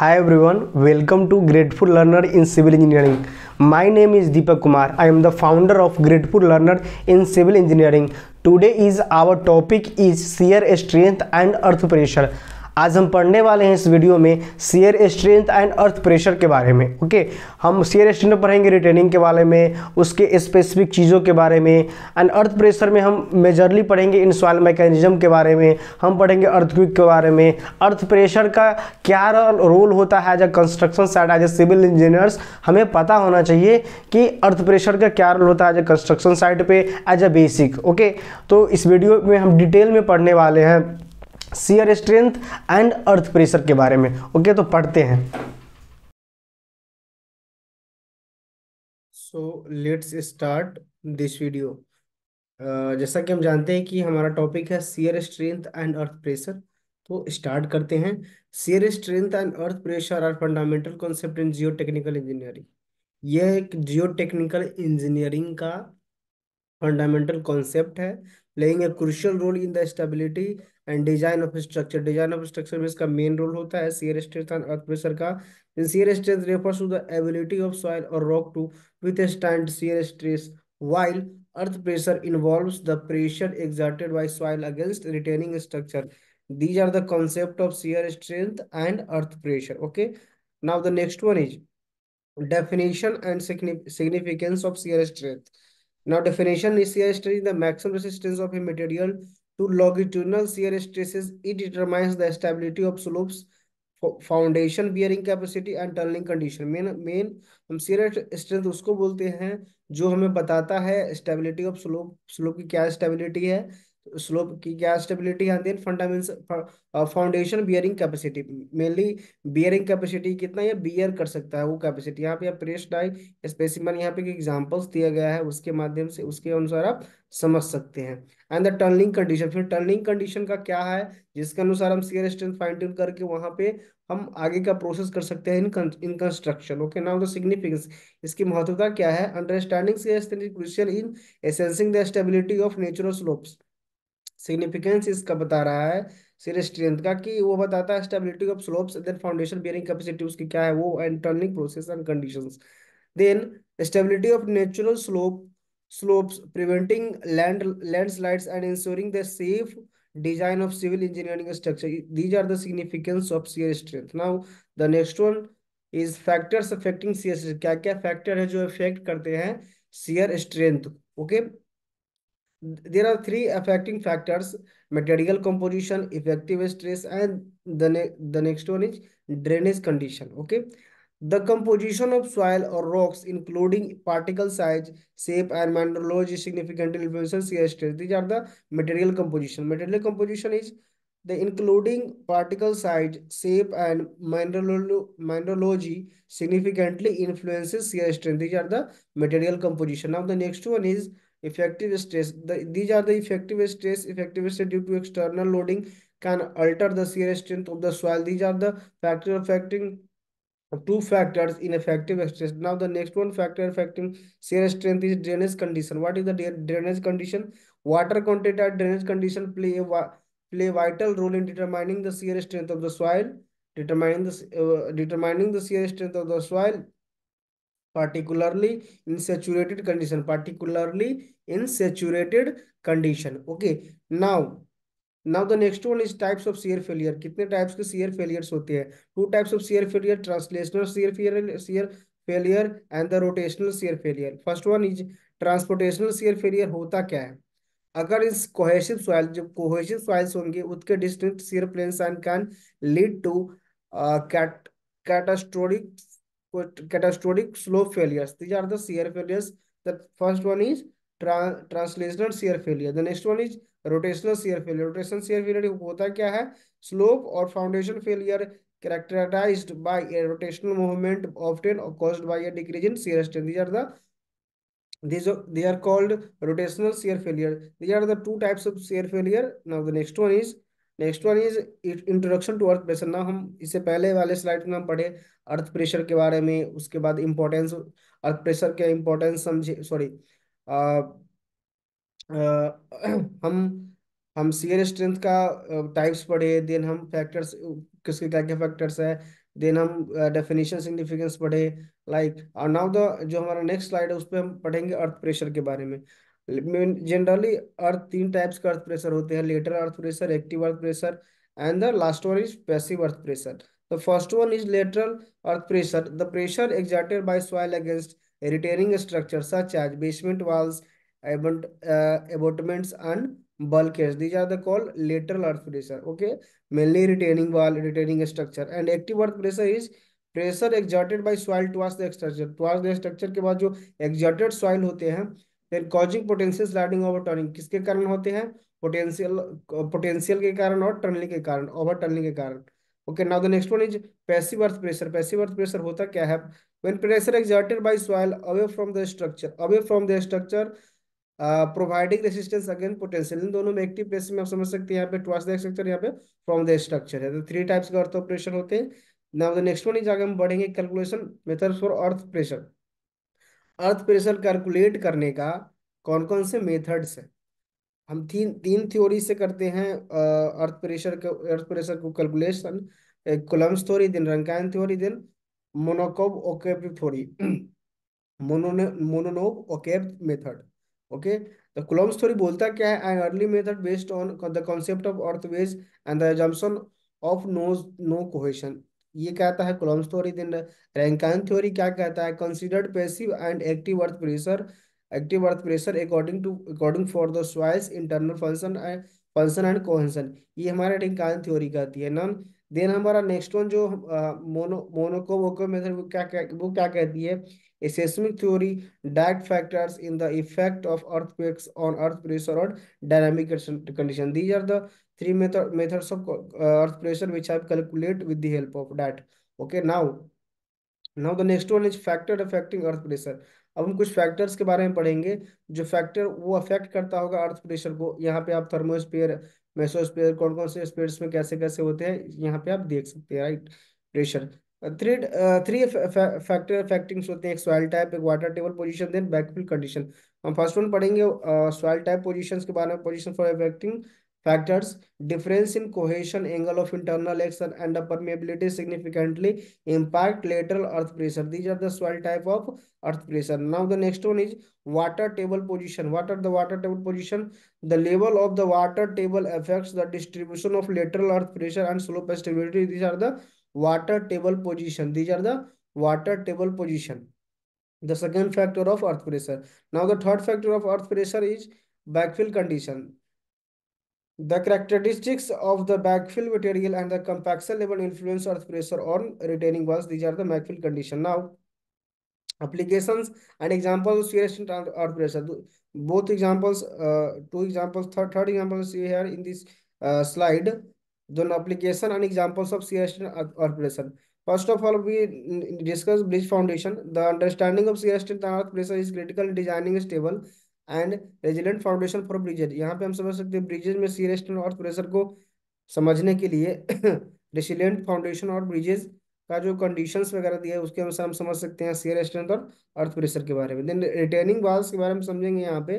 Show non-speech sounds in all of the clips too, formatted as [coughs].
Hi everyone, welcome to Grateful Learner in Civil Engineering. My name is Deepak Kumar. I am the founder of Grateful Learner in Civil Engineering. Today is our topic is shear strength and earth pressure. आज हम पढ़ने वाले हैं इस video में shear strength and earth pressure के बारे में ओके हम शेयर स्ट्रेंथ पढ़ेंगे रिटेनिंग के बारे में उसके स्पेसिफिक चीज़ों के बारे में एंड अर्थ प्रेशर में हम मेजरली पढ़ेंगे इन सॉल मैकेनिज्म के बारे में हम पढ़ेंगे अर्थक्विक के बारे में अर्थ प्रेशर का क्या रोल होता है as a construction side as a civil engineers हमें पता होना चाहिए कि अर्थ प्रेशर का क्या रोल होता है एज अ कंस्ट्रक्शन साइड पे एज अ बेसिक ओके तो इस वीडियो में हम डिटेल में पढ़ने वाले हैं shear strength and earth pressure के बारे में ओके okay, तो पढ़ते हैं so let's start this video जैसा कि हम जानते हैं कि हमारा टॉपिक है shear strength and earth pressure तो स्टार्ट करते हैं shear strength and earth pressure are fundamental concept in geotechnical engineering यह एक जियो टेक्निकल इंजीनियरिंग का फंडामेंटल कॉन्सेप्ट है playing a crucial role in the stability and design of structure design of structure में इसका main role होता है shear strength earth pressure का shear strength refers to the ability of soil और rock to withstand shear stress while earth pressure involve the pressure exerted by soil against retaining structure these are the concept of shear strength and earth pressure okay now the next one is definition and significance of shear strength now definition is shear strength the maximum resistance of to longitudinal shear stresses, it determines the stability of slopes, foundation bearing capacity and turning condition main main हम serious strength उसको बोलते हैं जो हमें बताता है stability of slope slope की क्या स्टेबिलिटी है स्लोप की क्या स्टेबिलिटी आती है fundamental foundation bearing capacity mainly bearing capacity कितना यह बियर कर सकता है वो कैपेसिटी यहाँ पे आप प्रेस डाई स्पेसिमन यहाँ पे एग्जांपल्स दिया गया है उसके माध्यम से उसके अनुसार आप समझ सकते हैं एंड द टर्निंग कंडीशन फिर टर्निंग कंडीशन का क्या है जिसके अनुसार हम सीयर स्ट्रेंथ फाइन ट्यून करके वहाँ पे हम आगे का प्रोसेस कर सकते हैं in in construction okay now the significance इसकी महत्वता क्या है understanding shear strength is crucial in assessing the stability of natural slopes significance इसका बता रहा है सिर का कि वो बताता है stability of slopes then foundation bearing capacity उसकी क्या है वो and turning process and conditions then stability of natural slope slopes preventing land landslides and ensuring the safe design of civil engineering structure these are the significance of shear strength now the next one is factors affecting shear क्या क्या factor है जो affect करते हैं shear strength okay there are three affecting factors material composition effective stress and the ne the next one is drainage condition okay the composition of soil or rocks including particle size shape and mineralogy significantly influences shear stress these are the material composition material composition is the including particle size shape and mineralo mineralogy significantly influences shear strength these are the material composition now the next one is effective stress. The, these are the effective stress. Effective stress due to external loading can alter the shear strength of the soil. These are the factors affecting two factors in effective stress. Now the next one factor affecting shear strength is drainage condition. What is the drainage condition? Water content at drainage condition play a play vital role in determining the shear strength of the soil, determining the uh, determining the shear strength of the soil particularly in saturated condition particularly in saturated condition okay now now the next one is types of shear failure कितने types के shear failures होते हैं two types of shear failure translational shear failure shear failure and the rotational shear failure first one is transportational shear failure होता क्या है अगर इस cohesive soil जब कोहेसिव सॉइल्स होंगे उसके distinct shear planes and can lead to uh, cat catastrophic catastrophic slow failures. These are the shear failures. The first one is tra translational shear failure. The next one is rotational shear failure. Rotational shear failure होता क्या है Slope or foundation failure characterized by a rotational movement often caused by a decrease in shear strength. These are the these are, they are called rotational shear failure. These are the two types of shear failure. Now the next one is next one is introduction to earth pressure ना हम इससे पहले वाले slide में हम पढ़े अर्थ pressure के बारे में उसके बाद इम्पोर्टेंस अर्थ प्रेशर के इम्पोर्टेंस समझे सॉरी [clears throat] हम हम सीयर स्ट्रेंथ का टाइप्स पढ़े देन हम फैक्टर्स किसके क्या क्या फैक्टर्स है देन हम डेफिनेशन सिग्निफिकेंस पढ़े लाइक और नाउ द जो हमारा नेक्स्ट स्लाइड है उस पर हम पढ़ेंगे अर्थ प्रेशर के बारे में जनरली अर्थ तीन टाइप्स के अर्थ प्रेशर होते हैं lateral earth pressure active earth pressure and the last one is passive earth pressure the first one is lateral earth pressure the pressure exerted by soil against retaining structure such as basement walls abutments and bulk these are the call lateral earth pressure okay mainly retaining wall retaining structure and active earth pressure is pressure exerted by soil towards the structure towards the structure के बाद जो exerted soil होते हैं then causing potential sliding over turning किसके कारण होते हैं potential potential के कारण और टर्निंग के कारण ओवर टर्निंग के कारण okay now the next one is passive earth pressure passive earth pressure होता क्या है when pressure exerted by soil away from the structure away from the structure providing resistance again potential इन दोनों में active pressure में आप समझ सकते हैं यहाँ पे टुवर्ड्स द स्ट्रक्चर यहाँ पे फ्रॉम द स्ट्रक्चर है तो थ्री टाइप्स के अर्थ ऑफ प्रेशर होते हैं now the next one is आगे हम बढ़ेंगे calculation method for earth pressure earth pressure calculate करने का कौन कौन से मेथड्स है हम तीन तीन थ्योरी से करते हैं अर्थ प्रेशर को अर्थ प्रेशर को calculation Coulomb's theory then Rankine theory then Mononobe Okabe theory [clears throat] mono Mononobe Okabe method okay the Coulomb's theory बोलता क्या है an early method based on the concept of earth wedge and the assumption of no no cohesion ये कहता है Coulomb theory then Rankine theory क्या कहता है considered passive and active earth pressure active earth pressure according to according for the soils internal function and function and cohesion ये हमारे Rankine theory कहती है नॉन देन हमारा नेक्स्ट वन जो mono Mononobe method वो क्या वो क्या कहती है a seismic theory direct factors in the effect of earth on earth pressure और dynamic condition these are the three method methods of earth pressure which have calculate with the help of that okay now now the next one is factor affecting earth pressure अब हम कुछ factors के बारे में पढ़ेंगे जो factor वो affect करता होगा अर्थ प्रेशर को यहाँ पे आप थर्मोस्पियर मेसोस्फीयर कौन कौन से स्पेयर में कैसे कैसे होते हैं यहाँ पे आप देख सकते हैं right pressure thread three factor affecting होते हैं एक सॉइल टाइप एक water table position then backfill condition हम फर्स्ट वन पढ़ेंगे सॉइल टाइप पोजिशन के बारे में position for affecting factors, difference in cohesion angle of internal action and the permeability significantly impact lateral earth pressure. These are the soil type of earth pressure. Now the next one is water table position. What are the water table position? The level of the water table affects the distribution of lateral earth pressure and slope stability. These are the water table position. These are the water table position. The second factor of earth pressure. Now the third factor of earth pressure is backfill condition. The characteristics of the backfill material and the compaction level influence earth pressure on retaining walls. These are the backfill condition. Now, applications and examples of shear and earth pressure. Both examples, uh, two examples, third, third example is here in this uh, slide. Then application and examples of shear strength earth pressure. First of all, we discuss bridge foundation. The understanding of shear and earth pressure is critical in designing a stable and resilient foundation for bridges यहाँ पे हम समझ सकते हैं bridges में सी rest और pressure को समझने के लिए रेजिलेंट [coughs] फाउंडेशन और ब्रिजेज का जो कंडीशन वगैरह दिया है उसके अनुसार हम समझ सकते हैं सीयर स्ट्रेंथ और अर्थ प्रेशर के बारे में देन रिटेनिंग वाल्स के बारे में समझेंगे यहाँ पे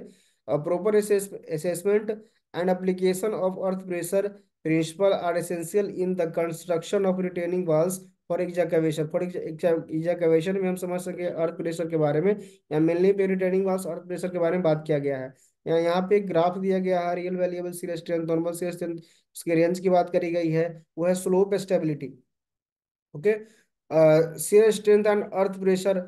proper assessment and application of earth pressure principle are essential in the construction of retaining walls for excavation for excavation में हम समझ सके अर्थ प्रेशर के बारे में या मेनली पेरिटेनिंग वाल्स अर्थ प्रेशर के बारे में बात किया गया है या यहाँ पे ग्राफ दिया गया है real valuable serial strength normal serial strength उसके रेंज की बात करी गई है वो है slope stability okay serial strength and earth pressure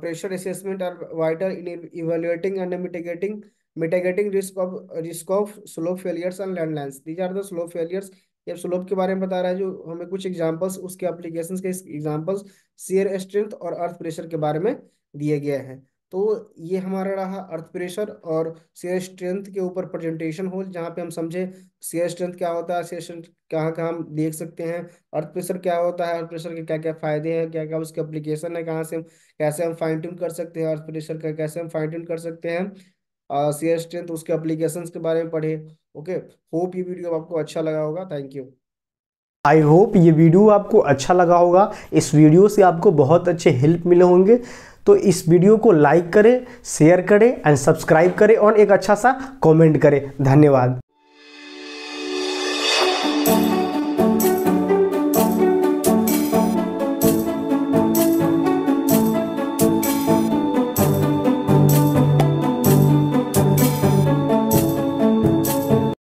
pressure assessment are vital in evaluating and mitigating mitigating risk of risk of slope failures and landlines these are the slope failures ये slope के बारे में बता रहा है जो हमें कुछ एग्जाम्पल्स उसके एप्लीकेशंस के एग्जांपल्स शेयर स्ट्रेंथ और अर्थ प्रेशर के बारे में दिए गए हैं तो ये हमारा रहा अर्थ प्रेशर और शेयर स्ट्रेंथ के ऊपर प्रेजेंटेशन हो जहाँ पे हम समझे शेयर स्ट्रेंथ क्या होता है शेयर स्ट्रेंथ कहाँ कहाँ हम देख सकते हैं अर्थ प्रेशर क्या होता है अर्थ प्रेशर के क्या क्या फायदे हैं क्या क्या उसके अप्लीकेशन है कहाँ से हम कैसे हम फाइन ट्यून कर सकते हैं अर्थ प्रेशर का कैसे हम फाइन ट्यून कर सकते हैं एस स्ट्रेंथ उसके अप्लीकेशन के बारे में पढ़े ओके होप ये वीडियो आपको अच्छा लगा होगा थैंक यू आई होप ये वीडियो आपको अच्छा लगा होगा इस वीडियो से आपको बहुत अच्छे हेल्प मिले होंगे तो इस वीडियो को लाइक करें शेयर करें एंड सब्सक्राइब करें और एक अच्छा सा कमेंट करें धन्यवाद